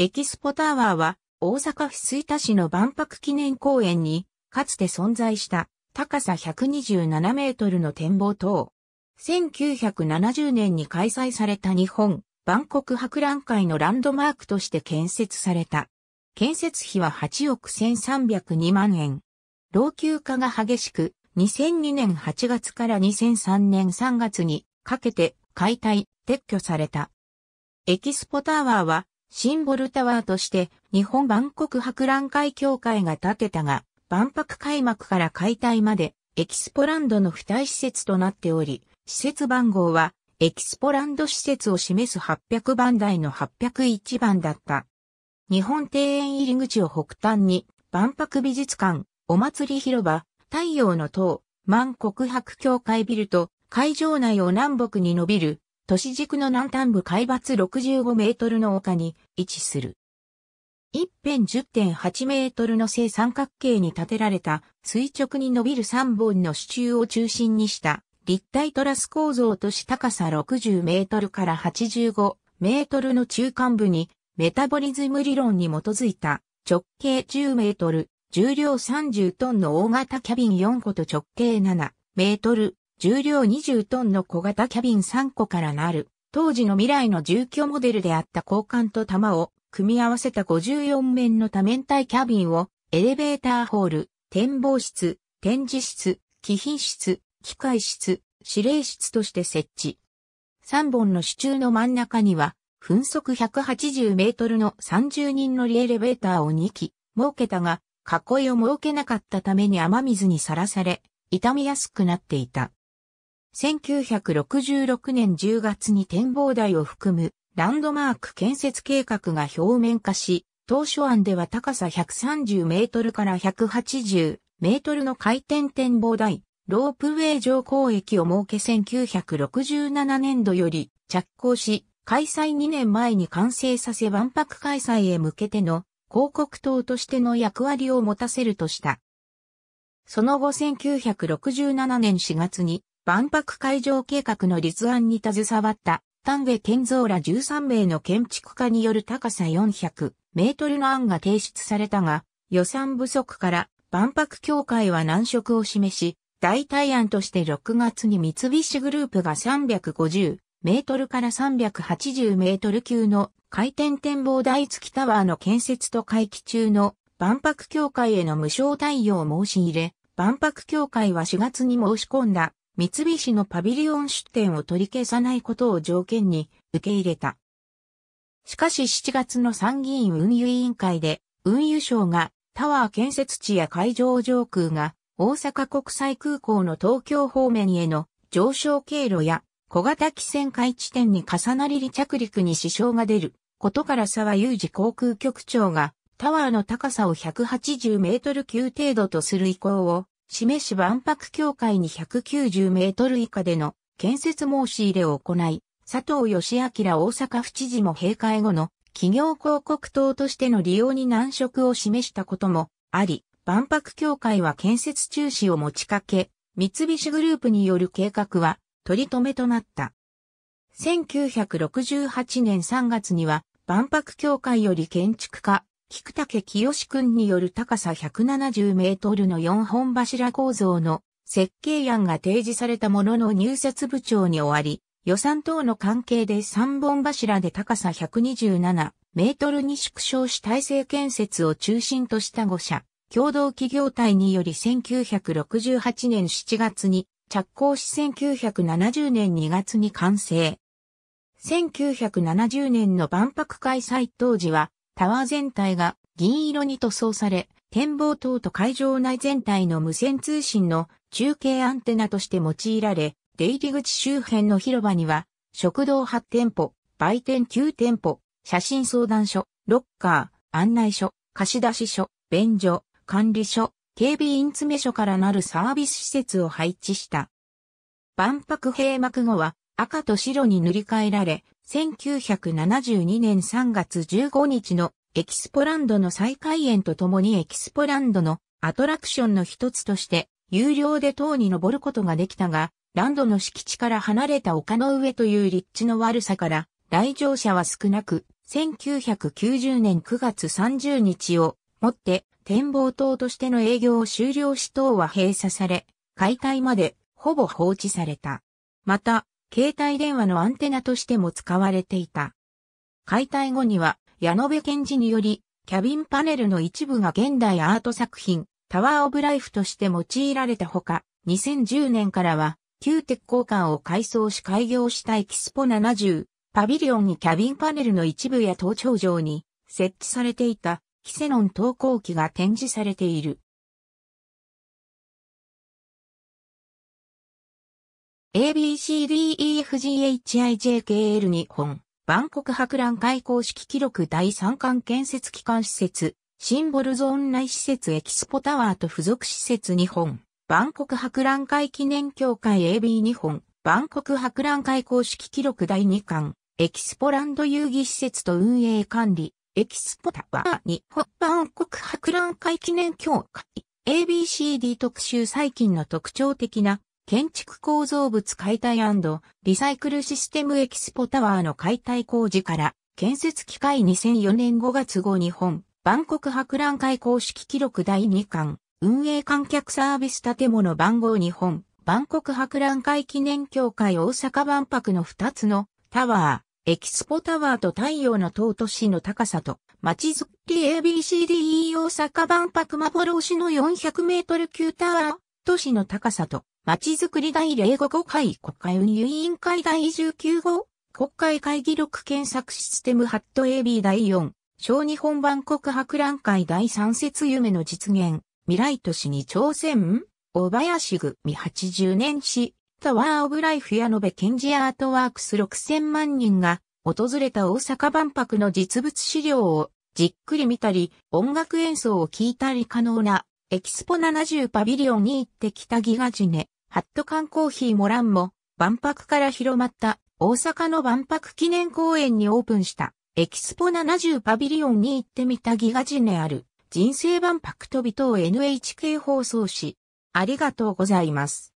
エキスポタワーは大阪府吹田市の万博記念公園にかつて存在した高さ127メートルの展望塔。1970年に開催された日本万国博覧会のランドマークとして建設された。建設費は8億1302万円。老朽化が激しく、2002年8月から2003年3月にかけて解体、撤去された。エキスポタワーはシンボルタワーとして日本万国博覧会協会が建てたが、万博開幕から解体までエキスポランドの付帯施設となっており、施設番号はエキスポランド施設を示す800番台の801番だった。日本庭園入り口を北端に万博美術館、お祭り広場、太陽の塔、万国博協会ビルと会場内を南北に伸びる都市軸の南端部海抜65メートルの丘に位置する。一辺10.8メートルの正三角形に建てられた垂直に伸びる3本の支柱を中心にした立体トラス構造とし高さ60メートルから85メートルの中間部にメタボリズム理論に基づいた直径10メートル、重量30トンの大型キャビン4個と直径7メートル、重量20トンの小型キャビン3個からなる、当時の未来の住居モデルであった交換と玉を組み合わせた54面の多面体キャビンを、エレベーターホール、展望室、展示室、貴賓室、機械室、指令室として設置。3本の支柱の真ん中には、分速180メートルの30人乗りエレベーターを2機設けたが、囲いを設けなかったために雨水にさらされ、傷みやすくなっていた。1966年10月に展望台を含むランドマーク建設計画が表面化し、当初案では高さ130メートルから180メートルの回転展望台、ロープウェイ上交駅を設け1967年度より着工し、開催2年前に完成させ万博開催へ向けての広告塔としての役割を持たせるとした。その後1967年4月に万博会場計画の立案に携わった丹下健三ら13名の建築家による高さ400メートルの案が提出されたが、予算不足から万博協会は難色を示し、代替案として6月に三菱グループが350メートルから380メートル級の回転展望台付きタワーの建設と回帰中の万博協会への無償対応を申し入れ、万博協会は4月に申し込んだ三菱のパビリオン出店を取り消さないことを条件に受け入れた。しかし7月の参議院運輸委員会で、運輸省がタワー建設地や海上上空が大阪国際空港の東京方面への上昇経路や小型機船回地点に重なり離着陸に支障が出ることから沢有事航空局長がタワーの高さを180メートル級程度とする意向を示し万博協会に190メートル以下での建設申し入れを行い、佐藤義明大阪府知事も閉会後の企業広告塔としての利用に難色を示したこともあり、万博協会は建設中止を持ちかけ、三菱グループによる計画は取り留めとなった。1968年3月には万博協会より建築家菊竹清君による高さ170メートルの4本柱構造の設計案が提示されたものの入札部長に終わり、予算等の関係で3本柱で高さ127メートルに縮小し体制建設を中心とした5社、共同企業体により1968年7月に着工し1970年2月に完成。1970年の万博開催当時はタワー全体が銀色に塗装され、展望塔と会場内全体の無線通信の中継アンテナとして用いられ、出入り口周辺の広場には、食堂8店舗、売店9店舗、写真相談所、ロッカー、案内所、貸出所、便所、管理所、警備員詰め所からなるサービス施設を配置した。万博閉幕後は赤と白に塗り替えられ、1972年3月15日のエキスポランドの再開園とともにエキスポランドのアトラクションの一つとして有料で塔に登ることができたが、ランドの敷地から離れた丘の上という立地の悪さから来場者は少なく、1990年9月30日をもって展望塔としての営業を終了し塔は閉鎖され、解体までほぼ放置された。また、携帯電話のアンテナとしても使われていた。解体後には、矢野部賢治により、キャビンパネルの一部が現代アート作品、タワーオブライフとして用いられたほか、2010年からは、旧鉄鋼館を改装し開業したエキスポ70、パビリオンにキャビンパネルの一部や登頂上に設置されていたキセノン投稿機が展示されている。ABCDEFGHIJKL 日本、万国博覧会公式記録第3巻建設機関施設、シンボルゾーン内施設エキスポタワーと付属施設日本、万国博覧会記念協会 AB 日本、万国博覧会公式記録第2巻、エキスポランド遊戯施設と運営管理、エキスポタワー日本、万国博覧会記念協会、ABCD 特集最近の特徴的な建築構造物解体リサイクルシステムエキスポタワーの解体工事から、建設機械2004年5月号日本、万国博覧会公式記録第2巻、運営観客サービス建物番号日本、万国博覧会記念協会大阪万博の2つのタワー、エキスポタワーと太陽の塔都市の高さと、街づくり ABCDE 大阪万博幻の400メートル級タワー、都市の高さと、まちづくり第05 5回国会運輸委員会第19号国会会議録検索システムハット AB 第4小日本版国博覧会第3節夢の実現未来都市に挑戦小林組80年史タワーオブライフや延べ賢治アートワークス6000万人が訪れた大阪万博の実物資料をじっくり見たり、音楽演奏を聴いたり可能なエキスポ70パビリオンに行ってきたギガジネ。ハット缶コーヒーモランも万博から広まった大阪の万博記念公園にオープンしたエキスポ70パビリオンに行ってみたギガジネある人生万博と人を NHK 放送しありがとうございます。